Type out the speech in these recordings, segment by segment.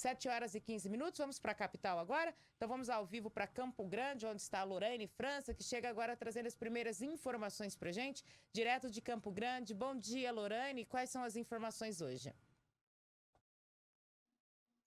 7 horas e 15 minutos. Vamos para a capital agora. Então vamos ao vivo para Campo Grande, onde está a Lorraine França, que chega agora trazendo as primeiras informações para gente, direto de Campo Grande. Bom dia, Lorraine. Quais são as informações hoje?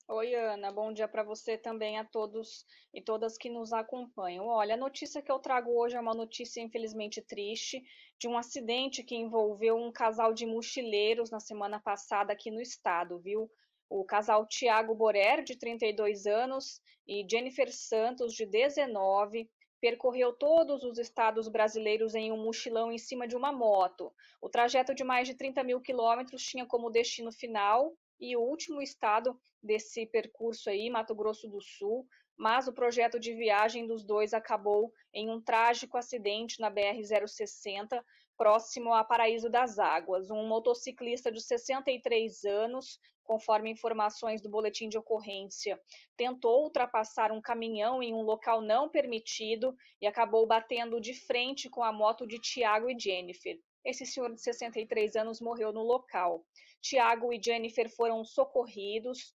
Oi, Ana. Bom dia para você também, a todos e todas que nos acompanham. Olha, a notícia que eu trago hoje é uma notícia infelizmente triste de um acidente que envolveu um casal de mochileiros na semana passada aqui no estado, viu? o casal Tiago Borer, de 32 anos, e Jennifer Santos, de 19, percorreu todos os estados brasileiros em um mochilão em cima de uma moto. O trajeto de mais de 30 mil quilômetros tinha como destino final e o último estado desse percurso aí, Mato Grosso do Sul, mas o projeto de viagem dos dois acabou em um trágico acidente na BR-060, próximo a Paraíso das Águas. Um motociclista de 63 anos, conforme informações do boletim de ocorrência, tentou ultrapassar um caminhão em um local não permitido e acabou batendo de frente com a moto de Tiago e Jennifer. Esse senhor de 63 anos morreu no local. Tiago e Jennifer foram socorridos,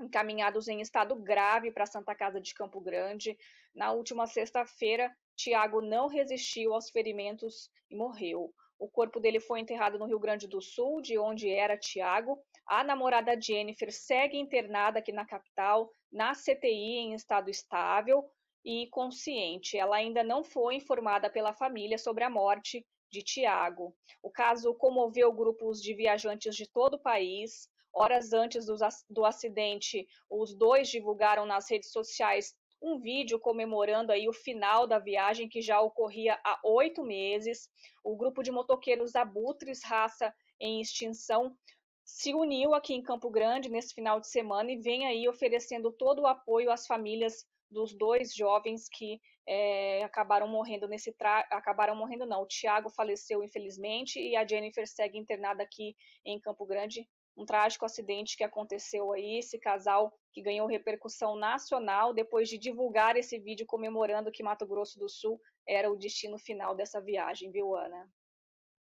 encaminhados em estado grave para a Santa Casa de Campo Grande. Na última sexta-feira, Tiago não resistiu aos ferimentos e morreu. O corpo dele foi enterrado no Rio Grande do Sul, de onde era Tiago. A namorada Jennifer segue internada aqui na capital, na CTI, em estado estável e consciente. Ela ainda não foi informada pela família sobre a morte de Tiago. O caso comoveu grupos de viajantes de todo o país. Horas antes do, do acidente, os dois divulgaram nas redes sociais um vídeo comemorando aí o final da viagem que já ocorria há oito meses. O grupo de motoqueiros Abutres Raça em Extinção se uniu aqui em Campo Grande nesse final de semana e vem aí oferecendo todo o apoio às famílias dos dois jovens que é, acabaram morrendo nesse tra... acabaram morrendo não. O Tiago faleceu infelizmente e a Jennifer segue internada aqui em Campo Grande um trágico acidente que aconteceu aí, esse casal que ganhou repercussão nacional depois de divulgar esse vídeo comemorando que Mato Grosso do Sul era o destino final dessa viagem, viu, Ana?